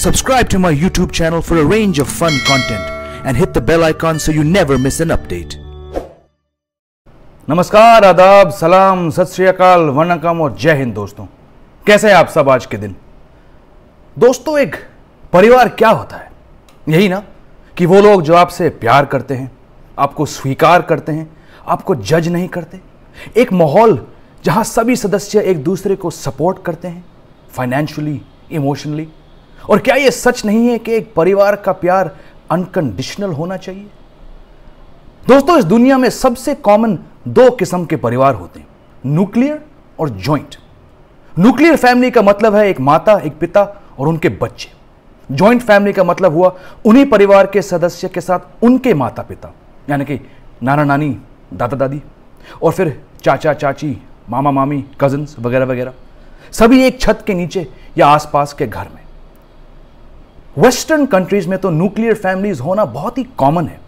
Subscribe to my YouTube channel for a range of fun content and hit the bell icon so you never miss an update. नमस्कार आदाब सलाम सत वनकम और जय हिंद दोस्तों कैसे हैं आप सब आज के दिन दोस्तों एक परिवार क्या होता है यही ना कि वो लोग जो आपसे प्यार करते हैं आपको स्वीकार करते हैं आपको जज नहीं करते एक माहौल जहां सभी सदस्य एक दूसरे को सपोर्ट करते हैं फाइनेंशियली इमोशनली और क्या यह सच नहीं है कि एक परिवार का प्यार अनकंडीशनल होना चाहिए दोस्तों इस दुनिया में सबसे कॉमन दो किस्म के परिवार होते हैं न्यूक्लियर और ज्वाइंट न्यूक्लियर फैमिली का मतलब है एक माता एक पिता और उनके बच्चे ज्वाइंट फैमिली का मतलब हुआ उन्हीं परिवार के सदस्य के साथ उनके माता पिता यानी कि नाना नानी दादा दादी और फिर चाचा चाची मामा मामी कजन्स वगैरह वगैरह सभी एक छत के नीचे या आसपास के घर में वेस्टर्न कंट्रीज में तो न्यूक्लियर फैमिलीज होना बहुत ही कॉमन है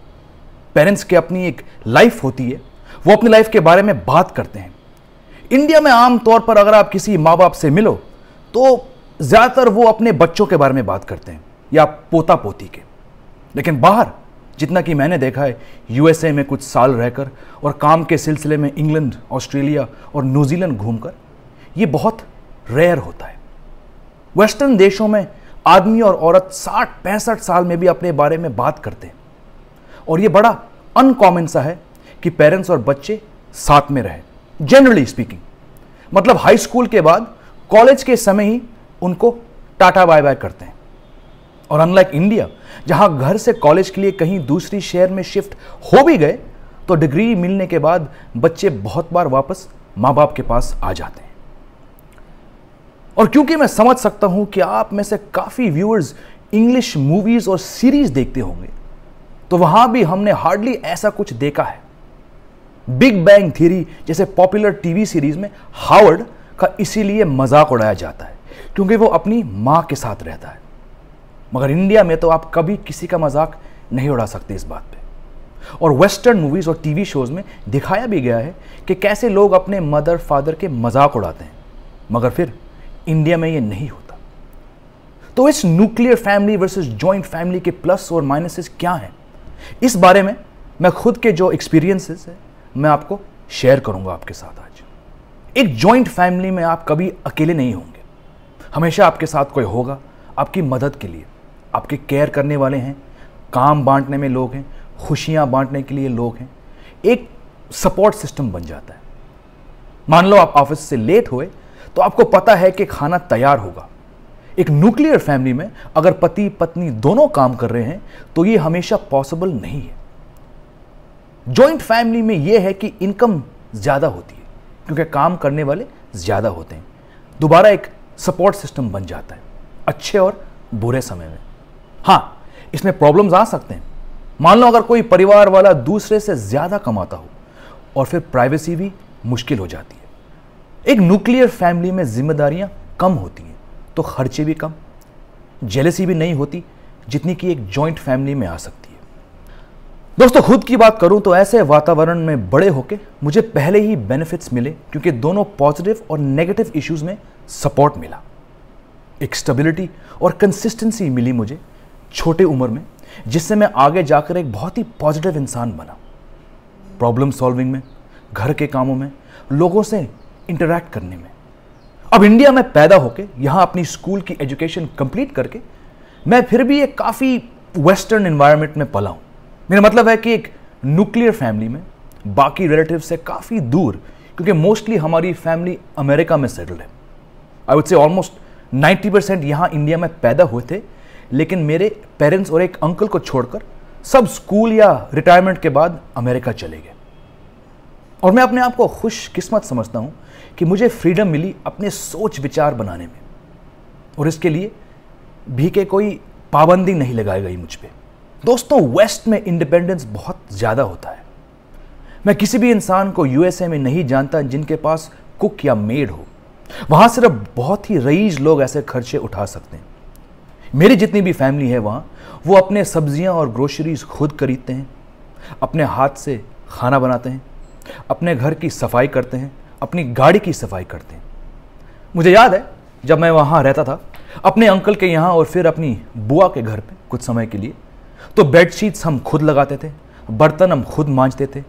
पेरेंट्स के अपनी एक लाइफ होती है वो अपनी लाइफ के बारे में बात करते हैं इंडिया में आम तौर पर अगर आप किसी माँ बाप से मिलो तो ज़्यादातर वो अपने बच्चों के बारे में बात करते हैं या पोता पोती के लेकिन बाहर जितना कि मैंने देखा है यूएसए में कुछ साल रहकर और काम के सिलसिले में इंग्लैंड ऑस्ट्रेलिया और न्यूजीलैंड घूमकर ये बहुत रेयर होता है वेस्टर्न देशों में आदमी और औरत साठ पैंसठ साल में भी अपने बारे में बात करते हैं और ये बड़ा अनकॉमन सा है कि पेरेंट्स और बच्चे साथ में रहे जनरली स्पीकिंग मतलब हाई स्कूल के बाद कॉलेज के समय ही उनको टाटा बाय बाय करते हैं और अनलाइक इंडिया जहां घर से कॉलेज के लिए कहीं दूसरी शहर में शिफ्ट हो भी गए तो डिग्री मिलने के बाद बच्चे बहुत बार वापस माँ बाप के पास आ जाते हैं और क्योंकि मैं समझ सकता हूं कि आप में से काफ़ी व्यूअर्स इंग्लिश मूवीज़ और सीरीज़ देखते होंगे तो वहां भी हमने हार्डली ऐसा कुछ देखा है बिग बैंग थ्योरी जैसे पॉपुलर टीवी सीरीज में हावर्ड का इसीलिए मजाक उड़ाया जाता है क्योंकि वो अपनी माँ के साथ रहता है मगर इंडिया में तो आप कभी किसी का मजाक नहीं उड़ा सकते इस बात पे और वेस्टर्न मूवीज़ और टीवी शोज़ में दिखाया भी गया है कि कैसे लोग अपने मदर फादर के मजाक उड़ाते हैं मगर फिर इंडिया में ये नहीं होता तो इस nuclear family versus joint family के प्लस और माइनसेस क्या हैं इस बारे में मैं खुद के जो एक्सपीरियंसेस है मैं आपको शेयर करूंगा आपके साथ आज एक जॉइंट फैमिली में आप कभी अकेले नहीं होंगे हमेशा आपके साथ कोई होगा आपकी मदद के लिए आपके केयर करने वाले हैं काम बांटने में लोग हैं खुशियाँ बांटने के लिए लोग हैं एक सपोर्ट सिस्टम बन जाता है मान लो आप ऑफिस से लेट हुए तो आपको पता है कि खाना तैयार होगा एक न्यूक्लियर फैमिली में अगर पति पत्नी दोनों काम कर रहे हैं तो ये हमेशा पॉसिबल नहीं है जॉइंट फैमिली में यह है कि इनकम ज़्यादा होती है क्योंकि काम करने वाले ज़्यादा होते हैं दोबारा एक सपोर्ट सिस्टम बन जाता है अच्छे और बुरे समय में हाँ इसमें प्रॉब्लम्स आ सकते हैं मान लो अगर कोई परिवार वाला दूसरे से ज़्यादा कमाता हो और फिर प्राइवेसी भी मुश्किल हो जाती है एक न्यूक्लियर फैमिली में जिम्मेदारियाँ कम होती हैं तो खर्चे भी कम जेलसी भी नहीं होती जितनी कि एक जॉइंट फैमिली में आ सकती है दोस्तों खुद की बात करूं तो ऐसे वातावरण में बड़े होके मुझे पहले ही बेनिफिट्स मिले क्योंकि दोनों पॉजिटिव और नेगेटिव इश्यूज में सपोर्ट मिला एक स्टेबिलिटी और कंसिस्टेंसी मिली मुझे छोटे उम्र में जिससे मैं आगे जाकर एक बहुत ही पॉजिटिव इंसान बना प्रॉब्लम सॉल्विंग में घर के कामों में लोगों से इंटरेक्ट करने में अब इंडिया में पैदा होकर यहाँ अपनी स्कूल की एजुकेशन कंप्लीट करके मैं फिर भी एक काफ़ी वेस्टर्न इन्वायरमेंट में पला हूँ मेरा मतलब है कि एक न्यूक्लियर फैमिली में बाकी रिलेटिव से काफ़ी दूर क्योंकि मोस्टली हमारी फैमिली अमेरिका में सेटल्ड है I would say almost 90 percent यहाँ इंडिया में पैदा हुए थे लेकिन मेरे पेरेंट्स और एक अंकल को छोड़कर सब स्कूल या रिटायरमेंट के बाद अमेरिका चले गए और मैं अपने आप को खुशकिस्मत समझता हूँ कि मुझे फ्रीडम मिली अपने सोच विचार बनाने में और इसके लिए भी के कोई पाबंदी नहीं लगाई गई मुझ पर दोस्तों वेस्ट में इंडिपेंडेंस बहुत ज़्यादा होता है मैं किसी भी इंसान को यूएसए में नहीं जानता जिनके पास कुक या मेड हो वहाँ सिर्फ बहुत ही रईज लोग ऐसे खर्चे उठा सकते हैं मेरी जितनी भी फैमिली है वहाँ वो अपने सब्जियाँ और ग्रोसरीज खुद खरीदते हैं अपने हाथ से खाना बनाते हैं अपने घर की सफाई करते हैं अपनी गाड़ी की सफाई करते हैं मुझे याद है जब मैं वहाँ रहता था अपने अंकल के यहाँ और फिर अपनी बुआ के घर पे कुछ समय के लिए तो बेडशीट्स हम खुद लगाते थे बर्तन हम खुद मांजते थे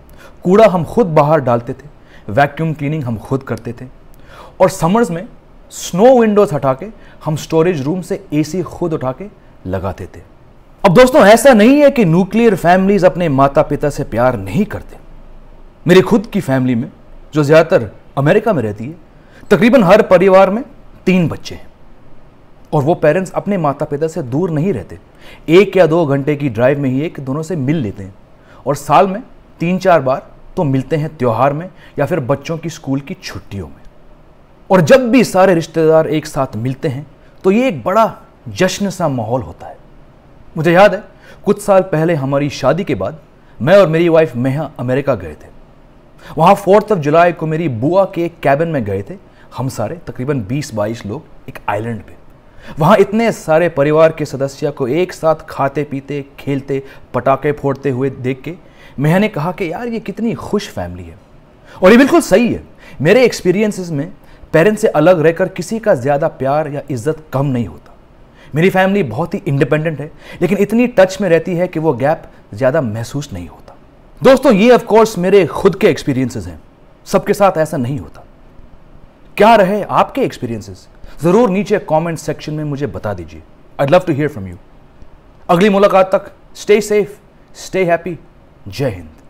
कूड़ा हम खुद बाहर डालते थे वैक्यूम क्लीनिंग हम खुद करते थे और समर्स में स्नो विंडोज हटा के हम स्टोरेज रूम से एसी खुद उठा के लगाते थे अब दोस्तों ऐसा नहीं है कि न्यूक्लियर फैमिलीज अपने माता पिता से प्यार नहीं करते मेरी खुद की फैमिली में जो ज़्यादातर अमेरिका में रहती है तकरीबन हर परिवार में तीन बच्चे हैं और वो पेरेंट्स अपने माता पिता से दूर नहीं रहते एक या दो घंटे की ड्राइव में ही एक दोनों से मिल लेते हैं और साल में तीन चार बार तो मिलते हैं त्यौहार में या फिर बच्चों की स्कूल की छुट्टियों में और जब भी सारे रिश्तेदार एक साथ मिलते हैं तो ये एक बड़ा जश्न सा माहौल होता है मुझे याद है कुछ साल पहले हमारी शादी के बाद मैं और मेरी वाइफ मेहा अमेरिका गए थे वहाँ फोर्थ ऑफ जुलाई को मेरी बुआ के कैबिन में गए थे हम सारे तकरीबन 20-22 लोग एक आइलैंड पे वहाँ इतने सारे परिवार के सदस्य को एक साथ खाते पीते खेलते पटाखे फोड़ते हुए देख के मैंने कहा कि यार ये कितनी खुश फैमिली है और ये बिल्कुल सही है मेरे एक्सपीरियंसेस में पेरेंट्स से अलग रहकर किसी का ज़्यादा प्यार या इज्जत कम नहीं होता मेरी फैमिली बहुत ही इंडिपेंडेंट है लेकिन इतनी टच में रहती है कि वो गैप ज़्यादा महसूस नहीं होता दोस्तों ये ऑफ कोर्स मेरे खुद के एक्सपीरियंसेस हैं सबके साथ ऐसा नहीं होता क्या रहे आपके एक्सपीरियंसेस जरूर नीचे कमेंट सेक्शन में मुझे बता दीजिए I love to hear from you अगली मुलाकात तक स्टे सेफ स्टे हैप्पी जय हिंद